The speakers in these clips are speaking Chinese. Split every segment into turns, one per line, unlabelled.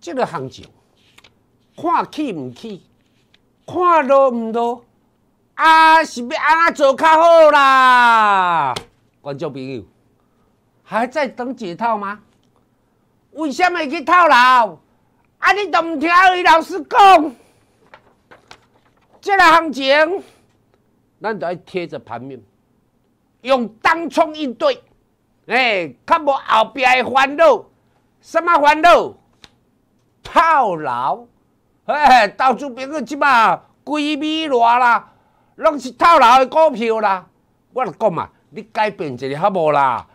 这个行情，看起唔起，看都唔多啊，是咪安那做较好啦？观众朋友，还在等解套吗？为什么去套牢？啊，你都唔听李老师讲？即个行情，咱就爱贴着盘面，用当冲应对，哎，较无后壁诶烦恼。什么烦恼？套牢，哎，到处变个即毛，鬼米辣啦，拢是套牢诶股票啦。我来讲嘛，你改变一下好无啦？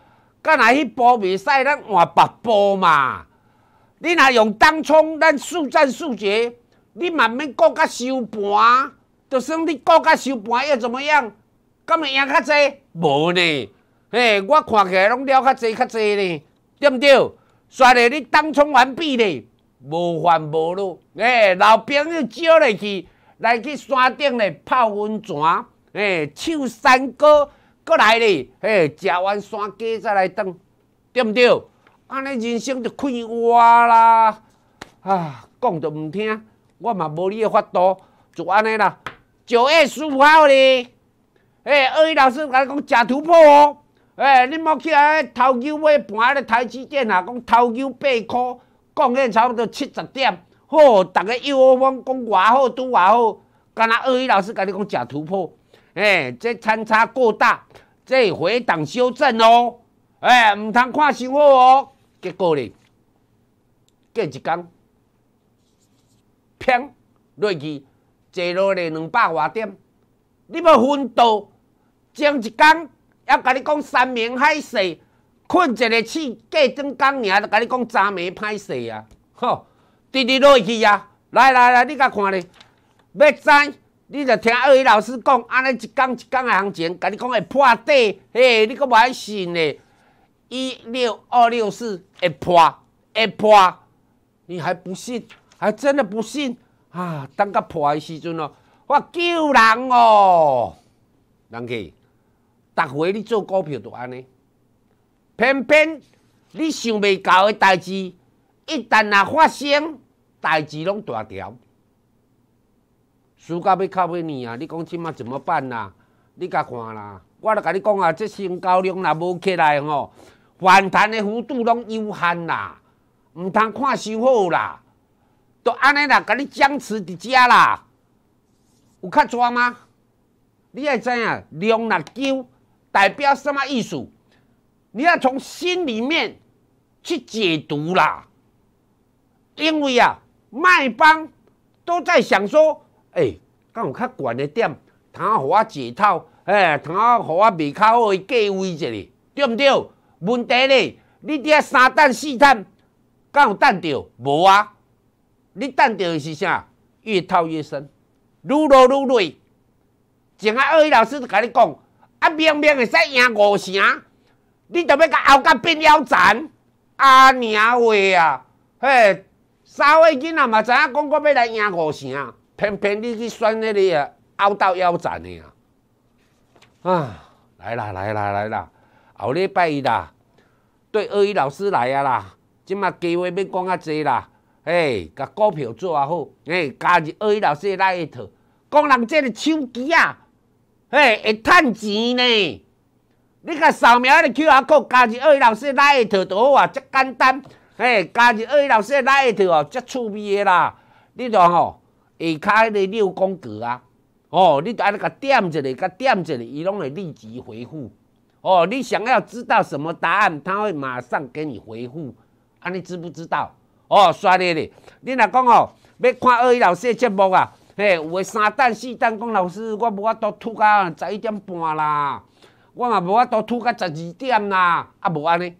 干若去波未使，咱换别波嘛。你若用当冲，咱速战速决，你慢慢讲甲收盘。就算你国家收盘又怎么样，敢会赢较济？无呢，嘿，我看起来拢了较济较济呢，对毋对？刷咧你当冲完毕咧，无烦无恼，嘿，老朋友招来去，来去山顶咧泡温泉，嘿，唱山歌，过来咧，嘿，食完山鸡再来顿，对毋对？安尼人生就快活啦，啊，讲着毋听，我嘛无你诶法度，就安尼啦。九月十五号哩，哎，二一老师甲你讲假突破哦，诶、哎，你莫起来头九尾盘的台积电啊，讲头九八箍，贡献差不多七十点，好，逐个又又讲讲偌好，拄偌好，敢若二一老师甲你讲假突破，哎，这参差过大，这回档修正哦，哎，毋通看收好哦，结果哩，隔一工，砰，落去。坐落咧两百外点，你要奋斗，前一天还甲你讲山明海誓，困一个试隔一天尔，就甲你讲昨暝歹势啊，吼，滴滴落去啊，来来来，你甲看咧，要怎？你就听二语老师讲，安尼一天一天来行情，甲你讲会破底，嘿，你搁无爱信咧，一六二六四会破，会破，你还不信？还真的不信？啊，等甲破的时阵哦，我救人哦，人去，逐回你做股票都安尼，偏偏你想袂到的代志，一旦啊发生，代志拢大条，输到要靠尾呢啊！你讲即马怎么办啊？你甲看啦，我著甲你讲啊，即成交量若无起来吼，反弹的幅度拢有限啦，毋通看收好啦。都安尼啦，甲你僵持伫遮啦，有较济吗？你爱知影，量六九代表神物意思？你要从心里面去解读啦。因为啊，卖方都在想说，哎，敢有较悬的点，通啊，互我解套，哎，通啊，互我胃较好，价位一哩，对毋对？问题咧，你伫遐三等四等，敢有等到？无啊。你淡掉是啥？越套越深，愈落愈累。前下二语老师都甲你讲，啊明明会使赢五成，你都要甲拗甲变腰斩，阿娘话啊，嘿，三位囡仔嘛知影讲，过要来赢五成，偏偏你去选迄个啊，凹到腰斩的啊！啊，来啦，来啦，来啦，后礼拜啦。对二语老师来啊啦，即嘛机会要讲较侪啦。哎，甲股票做啊好，哎，加入二一老师那一套，讲人这个手机啊，诶，会趁钱呢。你甲扫描迄个 QR code，加入二一老师那一套，就好啊，遮简单。诶，加入二一老师那一套哦，遮趣味的啦。你著哦，下骹迄个六宫格啊，哦，你著安尼甲点一下，甲点一下，伊拢会立即回复。哦，你想要知道什么答案，他会马上给你回复。啊，你知不知道？哦，刷咧咧！你若讲哦，要看二语老师节目啊，嘿，有诶三等四等，讲老师我无法度吐到十一点半啦，我嘛无法度吐到十二点啦，啊无安尼。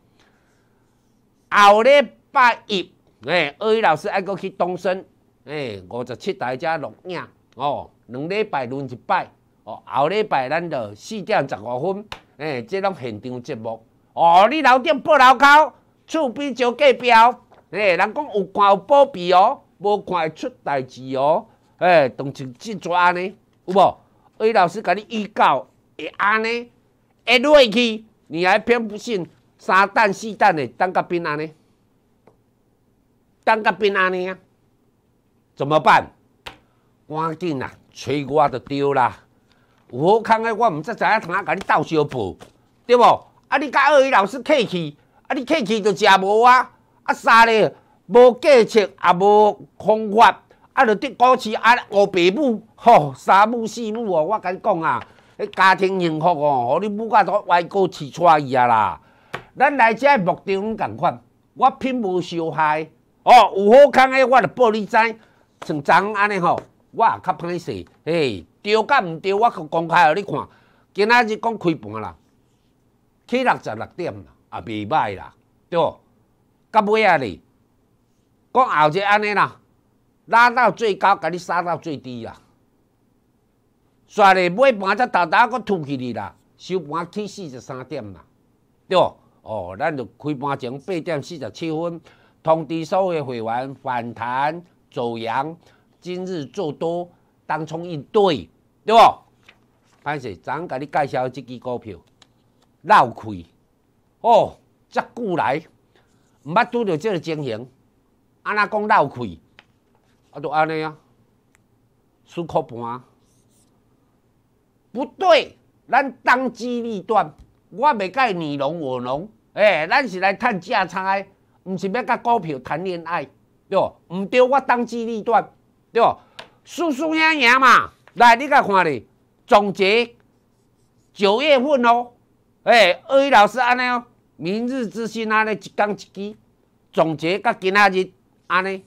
后礼拜一，诶，二语老师还阁去东升，诶，五十七台遮录影，哦，两礼拜轮一摆，哦，后礼拜咱着四点十五分，诶，即拢现场节目，哦，你楼顶不楼口，厝边就计标。诶，人讲有看有保庇哦，无看会出代志哦。诶，当情即撮安尼有无？二老师甲你预告会安尼会落去，你还偏不信？三等四等的等甲变安尼，等甲变安尼啊，怎么办？赶紧啊！催我就对啦！有好康诶，我毋则知影，通啊，甲你斗相报对无？啊，你甲二位老师客气，啊，你客气就食无啊！啊，三日无价钱，也无方法，啊，就得股市啊，五爸母吼，三母四母哦，我甲你讲啊，迄家庭幸福哦，吼，你母家都歪过七错伊啊啦。咱来遮，目的拢共款，我并无受害哦，有好康诶，我就报你知，像昨昏安尼吼，我也较歹势，嘿，对甲毋对，我公开互你看，今仔日讲开盘啦，起六十六点啦，也未歹啦，对无？啊，尾啊！你，讲后日安尼啦，拉到最高，甲你杀到最低啦。昨咧尾盘才大大搁吐起你啦，收盘起四十三点啦，对无？哦，咱就开盘前八点四十七分通知有诶会员反弹走阳，今日做多当冲应对，对歹势，昨咱甲你介绍即支股票，捞亏哦，即久来。毋捌拄着即个情形，安那讲漏亏，啊就安尼啊，输靠盘啊，不对，咱当机立断，我未伊你侬我浓，诶，咱是来趁价差，毋是要甲股票谈恋爱，对无？毋对，我当机立断，对无？输输赢赢嘛，来你甲看咧，总结九月份哦，诶，二一老师安尼哦。明日之星安尼一工一支，总结甲今仔日安尼，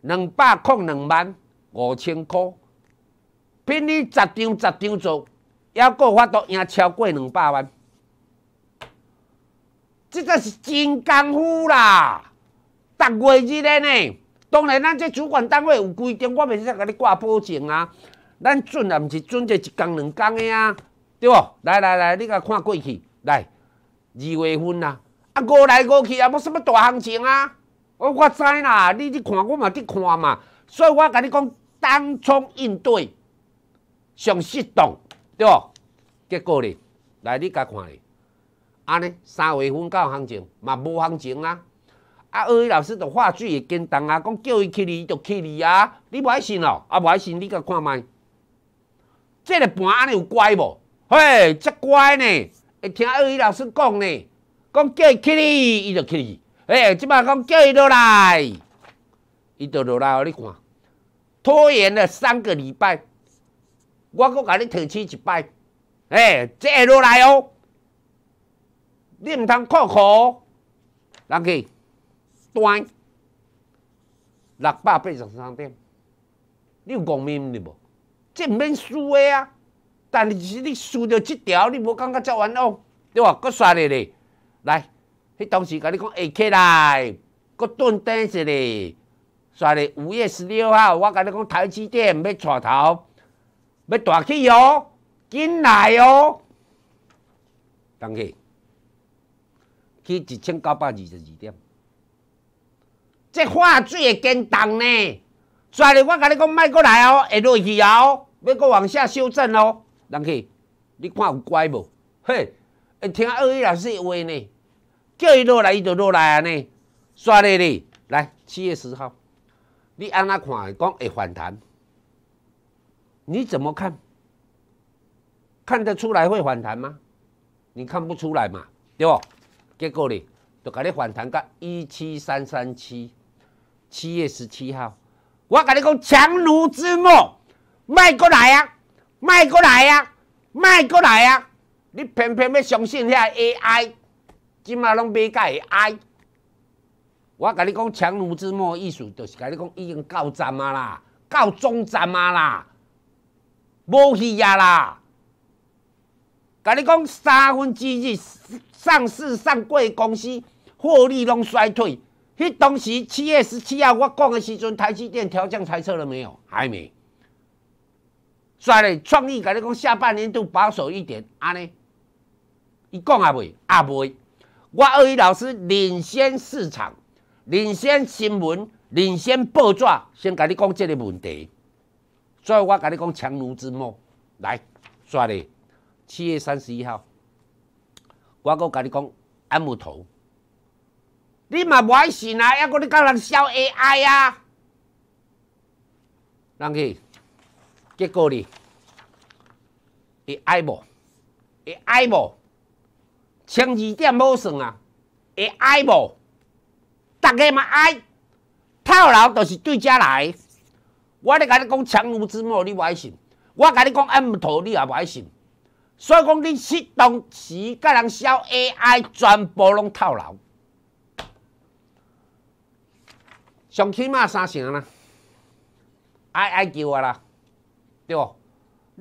两百空两万五千块，拼你十张十张做，还阁有法度赢超过两百万，即个是真功夫啦！逐月日个呢，当然咱即主管单位有规定，我袂使甲你挂保证啊。咱准也毋是准做一工两工的啊，对无？来来来，你甲看过去，来。二月份啦，啊，五来五去，啊，无什物大行情啊。我我知啦，你去看，我嘛去看嘛，所以我甲你讲，当冲应对，上适当，对无？结果呢，来你甲看呢，安尼，三月份有行情嘛无行情啦。啊，二位老师着话水会简动啊，讲叫伊去哩，伊就去哩啊。你无爱信哦，啊无爱信，你甲看卖。这个盘安尼有乖无？嘿，遮乖呢。会听二语老师讲呢，讲叫伊起哩，伊就起哩。哎，即摆讲叫伊落来，伊就落来。你看，拖延了三个礼拜，我阁甲你提醒一摆，哎，即下落来哦，你毋通靠靠，人去，断六百八十三点，你有共鸣的无？这毋免输的啊！但是你输着即条，你无感觉只完哦？对无？搁刷咧咧，来，迄当时甲你讲会起来，搁蹲低些咧，刷咧五月十六号，我甲你讲台积点要带头，要大起哦，紧来哦，同起，去一千九百二十二点，即话水会惊动呢，刷咧，我甲你讲卖过来哦，下落去哦，要搁往下修正哦。人去，你看有乖无？嘿，听阿二位老师话呢，叫伊落来，伊就落来啊呢。刷咧嘞，来七月十号，你按那看讲会反弹，你怎么看？看得出来会反弹吗？你看不出来嘛，对不？结果呢，就甲你反弹到一七三三七，七月十七号，我甲你讲强弩之末，卖过来啊！卖过来啊，卖过来啊！你偏偏要相信遐 AI，今嘛拢未解 AI。我甲你讲，强弩之末，意思就是甲你讲，已经到站啊啦，到终站啊啦，无戏啊啦！甲你讲，三分之二上市上柜公司获利拢衰退。迄当时七月十七号我讲的时阵，台积电调降猜测了没有？还没。所以创意，甲你讲，下半年都保守一点，安尼，伊讲也未，也未。我二位老师领先市场，领先新闻，领先报纸，先甲你讲即个问题。所以我甲你讲强弩之末。来，所咧，七月三十一号，我够甲你讲，M 头，你嘛买是啊，抑跟你讲人消 AI 啊，人去。结果呢？会爱无？会爱无？千二点无算啊！会爱无？大家嘛爱套牢，就是对家来。我咧甲你讲强弩之末，你无爱信；我甲你讲按唔你也无爱信。所以讲，你适当时甲人消 AI，全部拢套牢。上起码三成啦，爱爱叫我啦！对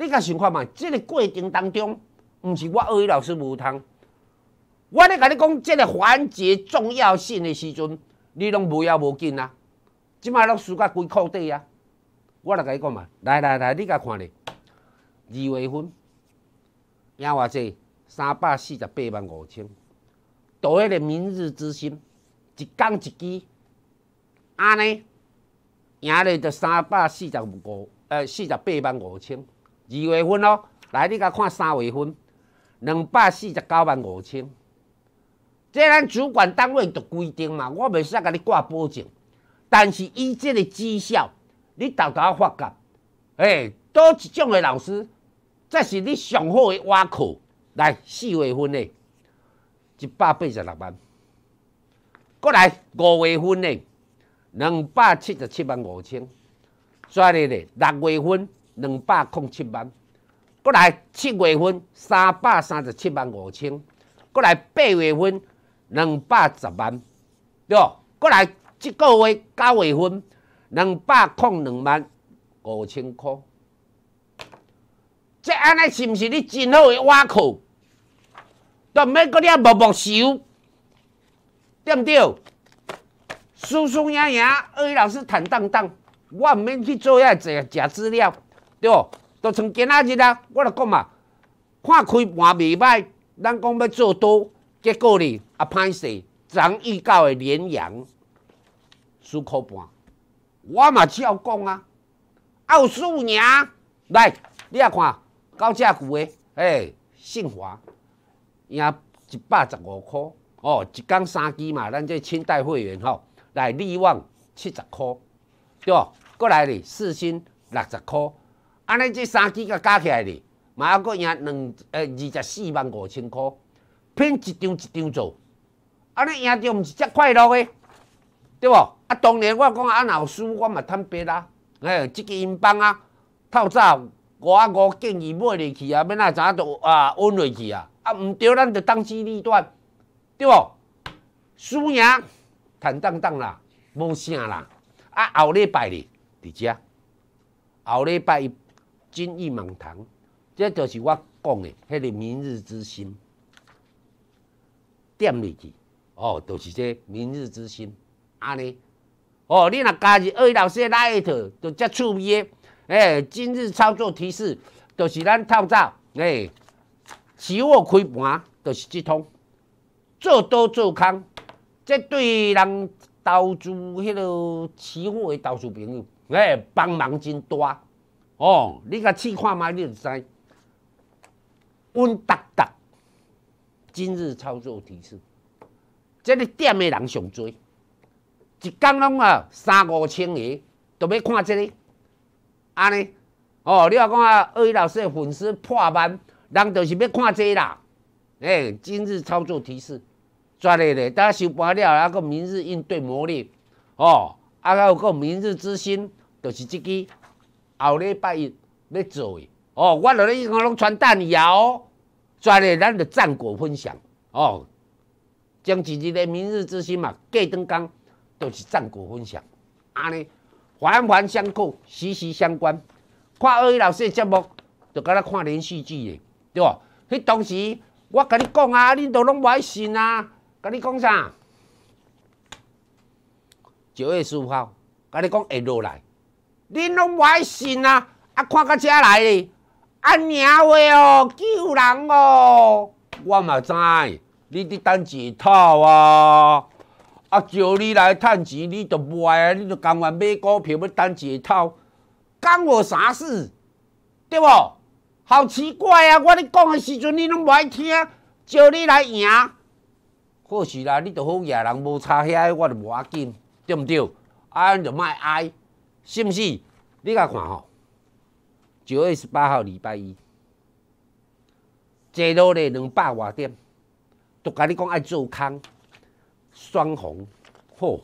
你甲想看嘛？这个过程当中，毋是我二语老师无通，我咧甲你讲，即个环节重要性诶时阵，你拢无要无紧啊，即卖老师甲规块底啊，我来甲你讲嘛，来来来，你甲看咧，二月份赢偌济，三百四十八万五千，倒迄个明日之星，一工一支，安尼赢咧就三百四十五个。呃，四十八万五千二月份咯，来你甲看三月份，两百四十九万五千。即咱主管单位就规定嘛，我未使甲你挂保证，但是伊即个绩效，你头头发觉，哎，多一种诶老师，这是你上好诶。挖课。来四月份诶，一百八十六万，过来五月份诶，两百七十七万五千。遮个嘞，六月份两百零七万，过来七月份三百三十七万五千，过来八月份两百十万，对，过来这个月九月份两百零两万五千块，这安尼是毋是你真好？我靠，都毋免你啊默默收，对毋对？舒舒赢赢，二位老师坦荡荡。我毋免去做遐济查查资料，对唔？都从今仔日啊，我著讲嘛，看开盘未歹，咱讲要做多，结果呢啊，歹势，昨预告诶连阳，输块半，我嘛只好讲啊，奥数赢，来，你啊看，到遮久诶，诶，信华赢一百十五块，哦，一工三支嘛，咱这清代会员吼，来利旺七十块，对唔？过来哩，四千六十箍，安尼即三支甲加起来哩，嘛还佫赢两呃二十四万五千箍，拼一张一张做，安尼赢着毋是遮快乐诶，对无？啊，当然我讲啊，老师，我嘛坦白啦，哎，即支英镑啊，透早我五建议买入去啊，要奈怎都啊稳落去啊，啊毋对，咱就当机立断，对无？输赢坦荡荡啦，无啥啦，啊后礼拜哩。伫遮后礼拜，金玉满堂，即就是我讲诶，迄个明日之星点入去哦，就是即明日之星安尼哦。你若加入二老师来一套，都遮趣味诶。今日操作提示，就是咱透早诶期货开盘，就是即通做多做空，即对人投资迄落期货诶投资朋友。哎，帮忙真大哦！你甲试看卖你就知。阮达达，今日操作提示，这个点的人上多，一天拢啊三五千个，都要看这个。安尼，哦，你若讲二一老师粉丝破万，人就是要看这啦。哎，今日操作提示，抓咧，嘞，当收盘了，啊，个明日应对磨练，哦，啊个明日之星。就是即支后礼拜一要做诶，哦，我落伊我拢传伊啊，哦，跩个咱就战果分享，哦，将一日诶明日之星嘛，过灯光就是战果分享，安尼环环相扣，息息相关。看二位老师诶节目，就敢若看连续剧诶，对无？迄当时我甲你讲啊，你都拢无爱信啊，甲你讲啥？九月十五号，甲你讲会落来。恁拢无爱信啊！啊，看到遮来安啊，赢话哦，救人哦，我嘛知，你伫等一套啊！啊，叫你来趁钱，你都唔爱啊，你都甘愿买股票要等一套，干我啥事？对无？好奇怪啊！我咧讲的时阵，你拢无爱听，叫你来赢，可是啦，你就好赢人无差遐，我就无要紧，对毋对？啊，就莫爱。是毋是？你甲看吼，九月十八号礼拜一，坐落咧两百外点，都甲你讲爱做空，双红好，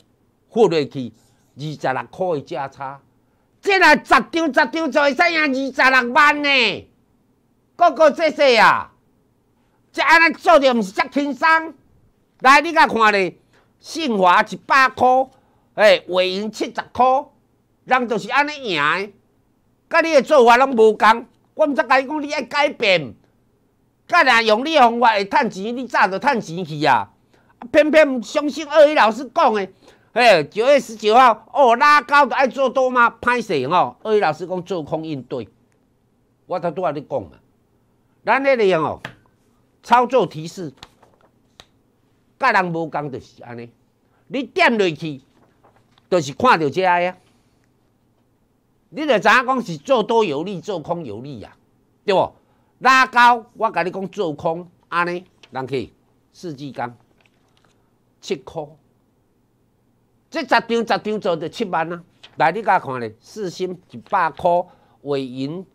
获落去二十六箍的价差，即若十张十张会使赢二十六万呢。个个细细啊，即安尼做着毋是遮轻松。来，你甲看咧，信华一百箍，诶，华盈七十箍。人就是安尼赢诶，甲你的做法拢无共。我毋则甲伊讲，你爱改变。甲人用你方法会趁钱，你早著趁钱去啊！偏偏毋相信二鱼老师讲诶。嘿，九月十九号，哦，拉高就爱做多吗？歹势哦，二鱼老师讲做空应对。我则拄仔咧讲嘛。咱迄个人哦，操作提示，甲人无共就是安尼。你点落去，就是看到遮个啊。你著知影，讲是做多有利，做空有利啊，对无？拉高，我甲你讲做空，安尼人去四季钢七箍，这十张十张做著七万啊。来，你甲看咧，四心一百箍，尾银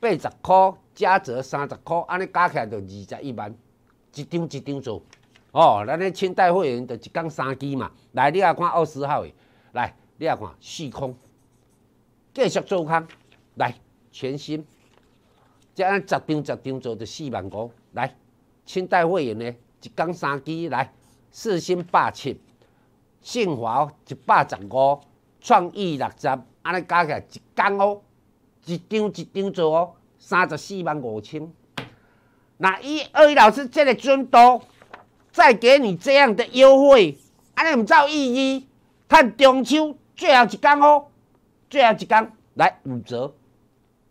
八十箍，加折三十箍，安尼加起来著二十一万，一张一张做。哦，咱咧清代会员著一工三支嘛。来，你甲看二十号诶，来，你甲看四空。继续做空，来全新，再按十张十张做，就四万五，来，清代会员呢，一杠三支，来，四星八七，信华一百十五，创意六十，安尼加起来一杠哦，一张一张做哦，三十四万五千，那伊二一老师这个准度，再给你这样的优惠，安尼唔有意义，趁中秋最后一间哦。最后一天来五折，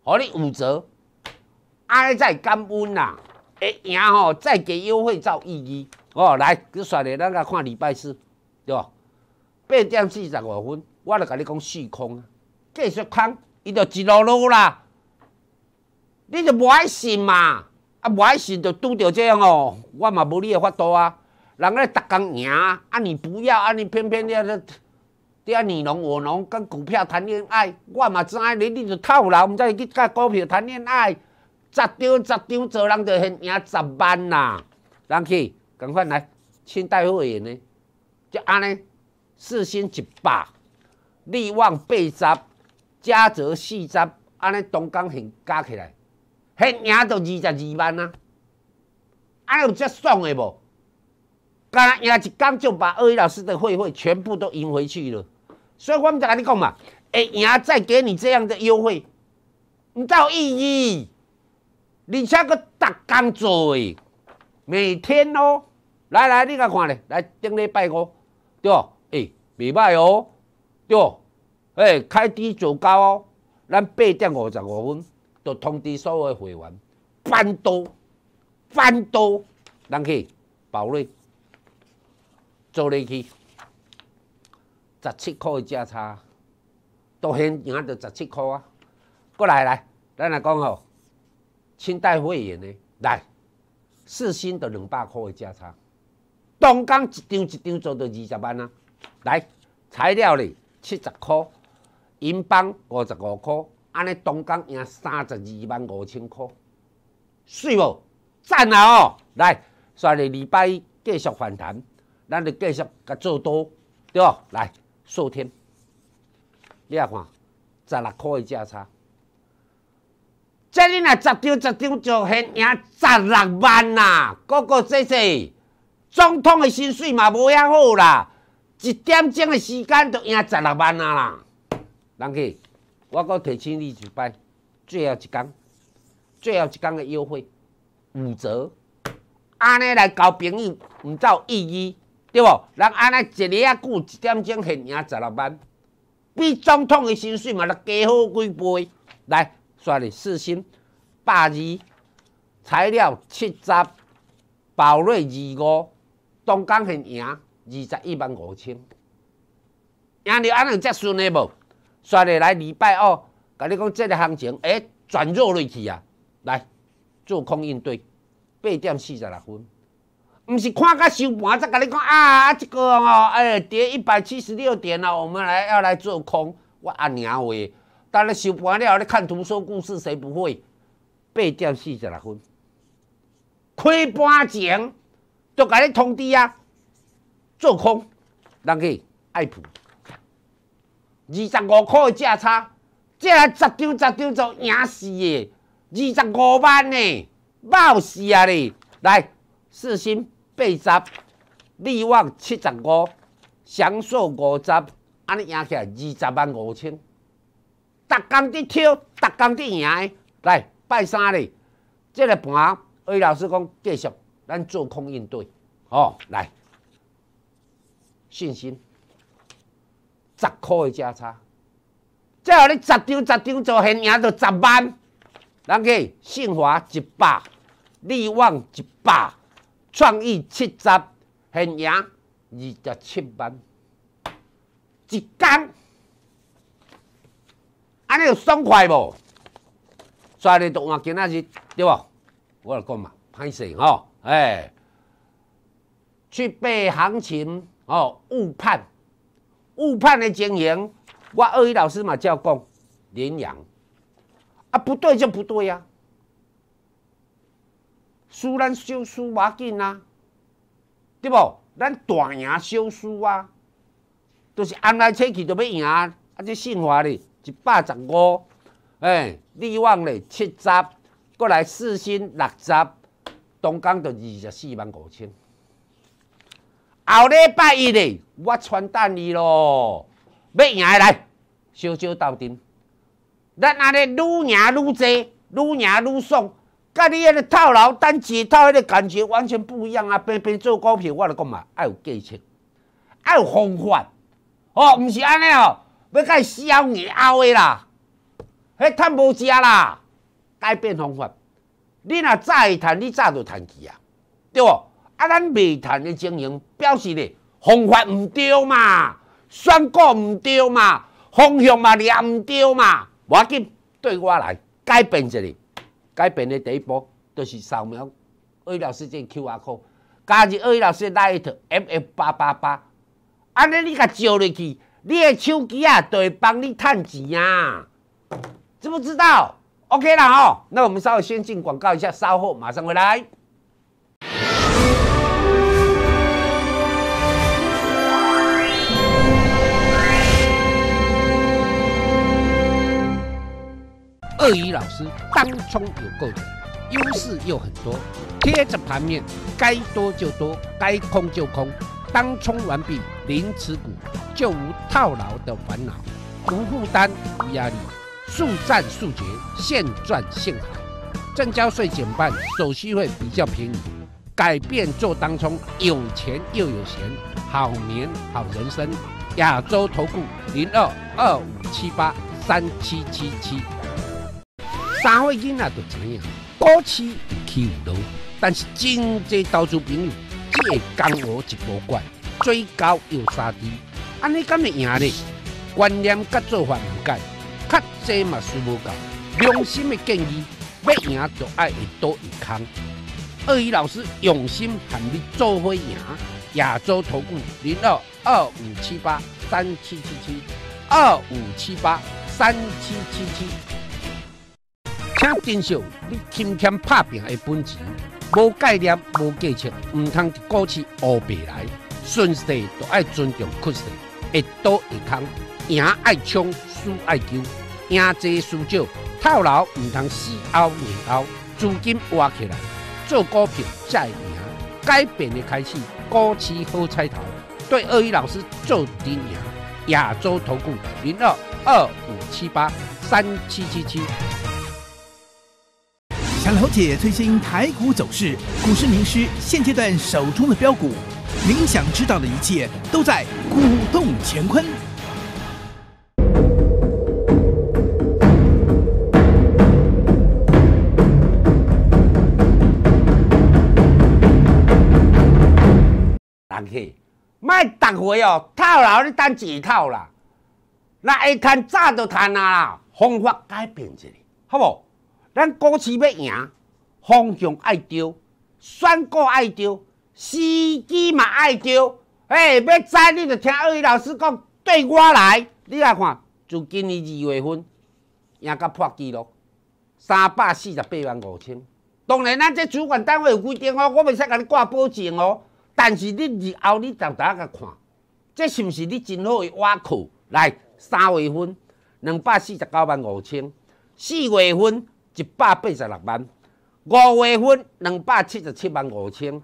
互你五折，尼再感恩啦，会赢哦，再给优惠到一一哦，来，你选的，咱来看礼拜四，对不？八点四十五分，我来甲你讲虚空啊，继续空，伊就一路路啦，你就无爱信嘛，啊无爱信就拄到这样哦，我嘛无你诶法度啊，人咧逐天赢啊，啊你不要啊，你偏偏要。你啊，你侬我侬跟股票谈恋爱，我嘛知你你就套牢，毋知去跟股票谈恋爱，十张十张做人就现赢十万啦。人去，赶快来，请代会员呢，就安尼，四星一百，利旺八十，嘉泽四十，安尼同工现加起来，现赢到二十二万啊。安尼有遮爽的无？干，赢一工就把二一老师的会费全部都赢回去了。所以我们在跟你讲嘛？哎，赢再给你这样的优惠，才到意义。你像个打工做诶，每天哦，来来，你来看咧，来顶礼拜五，对不？哎，礼拜哦，对不？哎，开支做高哦，咱八点五十五分就通知所有的会员，翻多，翻多，人去保利，做入去。十七块的价差，都江赢到十七块啊！过来，来，咱来讲吼，清代会员呢，来，四星的两百块的价差。东江一张一张做到二十万啊！来，材料呢七十块，银邦五十五块，安尼东江赢三十二万五千块，帅不？赞啊！哦，来，下一个礼拜继续反弹，咱就继续甲做多，对无？来。数天，你啊看，十六块的价差，这里若十张十张就现赢十六万啦！哥哥姐姐，总统的薪水嘛无遐好啦，一点钟的时间就赢十六万啊啦！人去，我阁提醒你一摆，最后一天，最后一天的优惠五折，安尼来交朋友唔有意义。对无？人安尼一日啊久，一点钟现赢十六万，比总统的薪水嘛，来加好几倍。来，刷你四星，百二，材料七十，宝瑞二五，中间现赢二十一万五千。赢了安尼才顺的无？刷你来礼拜二，甲你讲即个行情，哎，转弱落去啊！来，做空应对，八点四十六分。唔是看甲收盘才甲你讲啊，即个哦，哎，跌一百七十六点啊。我们来要来做空。我阿娘话，等你收盘了，你看图说故事，谁不会？八点四十六分，开盘前就甲你通知啊，做空，人去爱普，二十五块的价差，再来十张十张就赢死诶，二十五万呢，爆死啊你，来四新。八十利旺七十五，常数五十，安尼赢起来二十万五千，逐天伫挑，逐天伫赢，诶，来拜三哩，即个盘，魏老师讲继续，咱做空应对，吼，来信心，十块诶价差，最后你十张十张做现，赢到十万，咱去信华一百，利旺一百。创意七十现阳二十七万，一天，安尼有爽快无？昨日都换今仔日，对吧？我来讲嘛，拍势吼，哎，去被行情哦误判，误判的经营，我二语老师嘛教讲领养，啊不对就不对呀。输咱输输要紧啊，对无咱大赢小输啊，就是按来切去就要赢啊。啊！这信华哩一百十五，哎，利旺哩七十，过来四新六十，同讲着二十四万五千。后礼拜一哩，我传单你咯，要赢来，小小斗阵，咱安尼愈赢愈济，愈赢愈爽。甲你迄个套牢单一套，迄个感觉完全不一样啊！平平做股票，我来讲嘛，爱有技巧，爱有方法。哦，毋是安尼哦，要甲伊消鱼熬的啦，迄趁无食啦，改变方法。你若早趁，你早就趁去啊，对无？啊，咱未趁的经营，表示咧方法毋对嘛，选股毋对嘛，方向嘛掠毋对嘛，无要紧，对我来改变一下。改变的第一步，就是扫描。二位老师，这 Q R code，加入二位老师那一 t M F 八八八，安尼你甲招入去，你的手机啊，都会帮你趁钱啊，知不知道？OK 了吼，那我们稍微先进广告一下，稍后马上回来。鳄鱼老师当冲有够准，优势又很多，贴着盘面，该多就多，该空就空，当冲完毕零持股，就无套牢的烦恼，无负担无压力，速战速决，现赚现好。正交税减半，手续费比较便宜，改变做当冲，有钱又有闲，好年好人生。亚洲投顾零二二五七八三七七七。三岁囡仔都知影，过去唔起唔到，但是真济投资朋友只会讲我一无怪，最高又三低，安尼敢会赢呢？观念甲做法唔改，较济嘛输无到。良心嘅建议，要赢就爱一刀一砍。鳄鱼老师用心喊你做会赢，亚洲投顾零二二五七八三七七七二五七八三七七七。请珍惜你勤俭拍拼的本钱，无概念、无技巧，唔通股气学白来。顺势就爱尊重趋势，会多会空，赢爱冲，输爱救，赢多输少，套牢唔通死咬硬咬，资金活起来做股票再赢。改变的开始，股市好彩头，对阿宇老师做顶样？亚洲投顾零二二五七八三七七七。想了解最新台股走势，股市名师现阶段手中的标股，您想知道的一切都在《股动乾坤》。来去，卖！各位哦，套牢咧等几套啦，那一赚早就赚啦，方法改变一下，好不？好？咱股市要赢，方向爱对，选股爱对，时机嘛爱对。哎，要知你著听二位老师讲，对我来，你来看，就今年二月份赢到破纪录，三百四十八万五千。当然，咱这主管单位有规定哦，我袂使甲你挂保证哦。但是你日后你常常甲看，这是毋是你真好诶挖苦来三月份两百四十九万五千，四月份。一百八十六万，五月份两百七十七万五千，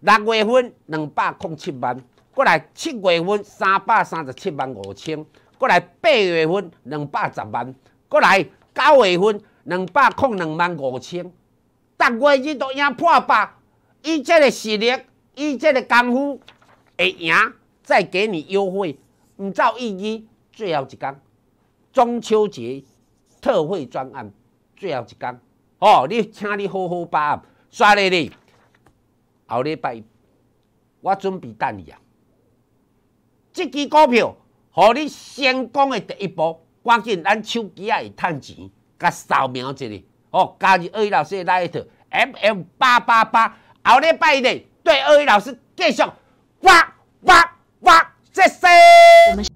六月份两百零七万，过来七月份三百三十七万五千，过来八月份两百十万，过来九月份两百零两万五千，逐月日都赢破百，以这个实力，以这个功夫，会赢，再给你优惠，唔走意义，最后一讲，中秋节特惠专案。最后一天，哦，你请你好好把握，刷嘞你，后礼拜我准备等你啊。这支股票，和你成功的第一步，赶紧咱手机啊会趁钱，甲扫描一下，哦，加入二位老师来一头，M M 八八八，后礼拜嘞，对二位老师继续，哇哇哇，谢谢。